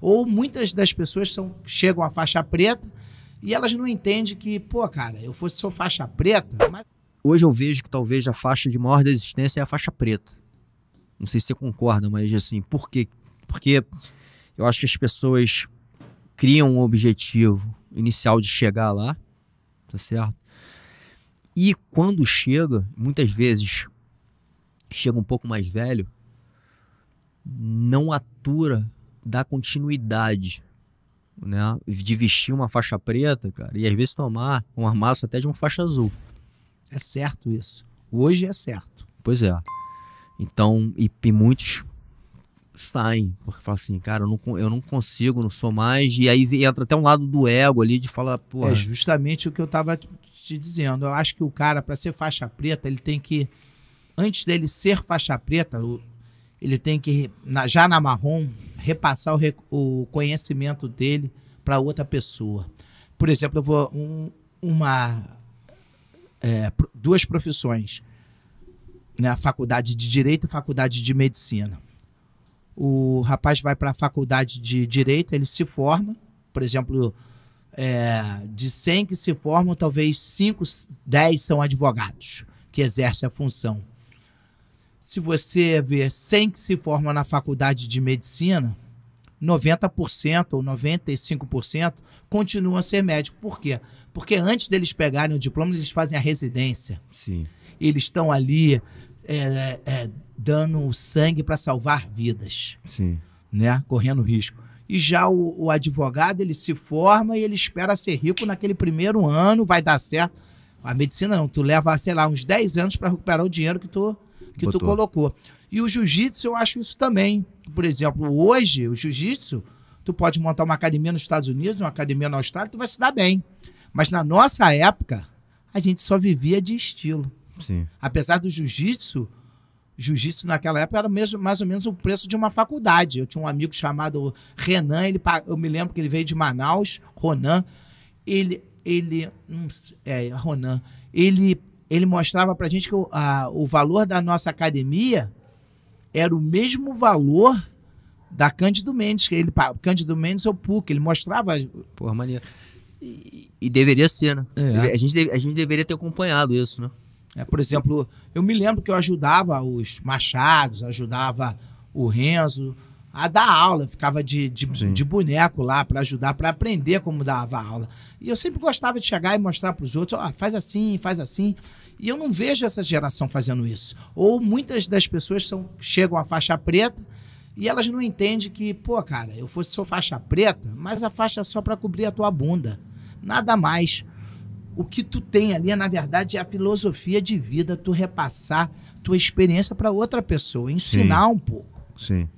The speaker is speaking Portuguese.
Ou muitas das pessoas são, chegam à faixa preta e elas não entendem que, pô, cara, eu fosse só faixa preta. Mas... Hoje eu vejo que talvez a faixa de maior resistência é a faixa preta. Não sei se você concorda, mas assim, por quê? Porque eu acho que as pessoas criam um objetivo inicial de chegar lá, tá certo? E quando chega, muitas vezes chega um pouco mais velho, não atura dar continuidade, né? De vestir uma faixa preta, cara, e às vezes tomar um armaço até de uma faixa azul. É certo isso. Hoje é certo. Pois é. Então, e, e muitos saem, porque falam assim, cara, eu não, eu não consigo, não sou mais. E aí entra até um lado do ego ali de falar, pô. É justamente o que eu tava te dizendo. Eu acho que o cara, para ser faixa preta, ele tem que. Antes dele ser faixa preta, ele tem que. já na marrom, repassar o, o conhecimento dele para outra pessoa. Por exemplo, eu vou um, uma é, duas profissões, né? A faculdade de direito e faculdade de medicina. O rapaz vai para a faculdade de direito, ele se forma, por exemplo, é, de 100 que se formam, talvez 5, 10 são advogados que exercem a função se você ver 100 que se formam na faculdade de medicina, 90% ou 95% continuam a ser médico. Por quê? Porque antes deles pegarem o diploma, eles fazem a residência. Sim. Eles estão ali é, é, dando sangue para salvar vidas. Sim. Né? Correndo risco. E já o, o advogado, ele se forma e ele espera ser rico naquele primeiro ano, vai dar certo. A medicina não, tu leva, sei lá, uns 10 anos para recuperar o dinheiro que tu que Botou. tu colocou. E o jiu-jitsu, eu acho isso também. Por exemplo, hoje, o jiu-jitsu, tu pode montar uma academia nos Estados Unidos, uma academia na Austrália, tu vai se dar bem. Mas na nossa época, a gente só vivia de estilo. Sim. Apesar do jiu-jitsu, jiu-jitsu naquela época era mesmo, mais ou menos o preço de uma faculdade. Eu tinha um amigo chamado Renan, ele, eu me lembro que ele veio de Manaus, Ronan. Ele, ele, hum, é, Ronan, ele ele mostrava para gente que o, a, o valor da nossa academia era o mesmo valor da Cândido Mendes, que ele, Cândido Mendes ou PUC, ele mostrava. Porra, maneiro. E, e deveria ser, né? É. A, gente, a gente deveria ter acompanhado isso, né? É, por exemplo, eu me lembro que eu ajudava os Machados, ajudava o Renzo, a dar aula, ficava de, de, de boneco lá para ajudar, para aprender como dava aula. E eu sempre gostava de chegar e mostrar para os outros, oh, faz assim, faz assim. E eu não vejo essa geração fazendo isso. Ou muitas das pessoas são, chegam à faixa preta e elas não entendem que, pô, cara, eu fosse só faixa preta, mas a faixa é só para cobrir a tua bunda. Nada mais. O que tu tem ali, na verdade, é a filosofia de vida, tu repassar tua experiência para outra pessoa, ensinar Sim. um pouco. Sim.